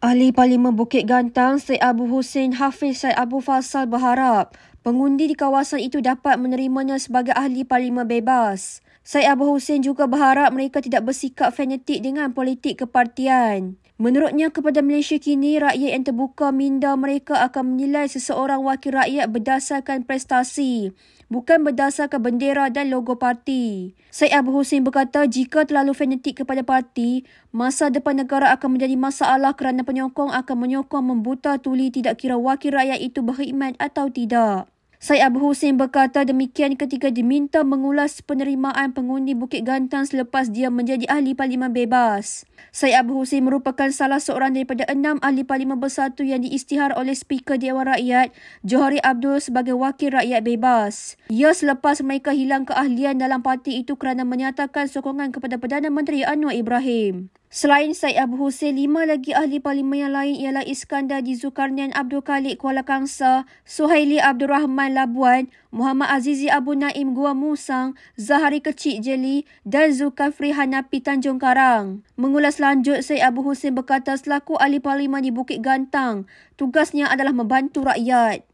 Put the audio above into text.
Ahli Parlimen Bukit Gantang Syed Abu Hussein Hafiz Syed Abu Fasal berharap pengundi di kawasan itu dapat menerimanya sebagai ahli parlimen bebas. Syed Abu Hussein juga berharap mereka tidak bersikap fanatik dengan politik kepartian. Menurutnya kepada Malaysia kini, rakyat yang terbuka minda mereka akan menilai seseorang wakil rakyat berdasarkan prestasi, bukan berdasarkan bendera dan logo parti. Syed Abu Hussein berkata jika terlalu fanatik kepada parti, masa depan negara akan menjadi masalah kerana penyokong akan menyokong membuta tuli tidak kira wakil rakyat itu berkhidmat atau tidak. Syed Abu Hussein berkata demikian ketika diminta mengulas penerimaan pengundi Bukit Gantang selepas dia menjadi ahli parlimen bebas. Syed Abu Hussein merupakan salah seorang daripada enam ahli parlimen bersatu yang diistihar oleh Speaker Dewan Rakyat Johari Abdul sebagai wakil rakyat bebas. Ia selepas mereka hilang keahlian dalam parti itu kerana menyatakan sokongan kepada Perdana Menteri Anwar Ibrahim. Selain Syed Abu Hussein, lima lagi ahli parlimen yang lain ialah Iskandar Dizukarnian Abdul Khalid Kuala Kangsa, Suhaili Abdul Rahman Labuan, Muhammad Azizi Abu Naim Gua Musang, Zahari Kecik Jeli dan Zulkafri Hanapi Tanjung Karang. Mengulas lanjut, Syed Abu Hussein berkata selaku ahli parlimen di Bukit Gantang, tugasnya adalah membantu rakyat.